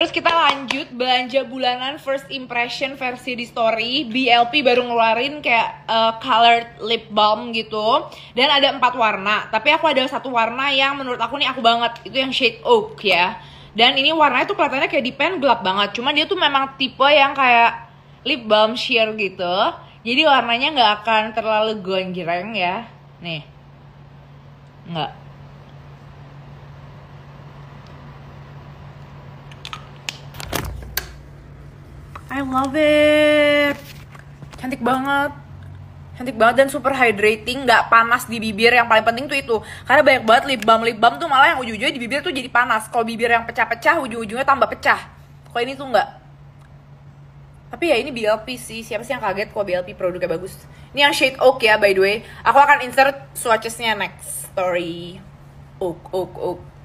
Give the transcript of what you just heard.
Terus kita lanjut belanja bulanan first impression versi di story BLP baru ngeluarin kayak uh, colored lip balm gitu dan ada empat warna tapi aku ada satu warna yang menurut aku nih aku banget itu yang shade oak ya dan ini warnanya tuh kelihatannya kayak di pen gelap banget Cuma dia tuh memang tipe yang kayak lip balm sheer gitu jadi warnanya nggak akan terlalu gonjreng ya nih nggak I love it. Cantik banget. Cantik banget dan super hydrating, nggak panas di bibir. Yang paling penting tuh itu. Karena banyak banget lip balm, lip balm tuh malah yang ujung-ujungnya di bibir tuh jadi panas. Kalau bibir yang pecah-pecah, ujung-ujungnya tambah pecah. Kalau ini tuh nggak. Tapi ya ini BLP sih, siapa sih yang kaget kok BLP produknya bagus. Ini yang shade oak ya by the way. Aku akan insert swatchesnya next story. Oak, oak, oak.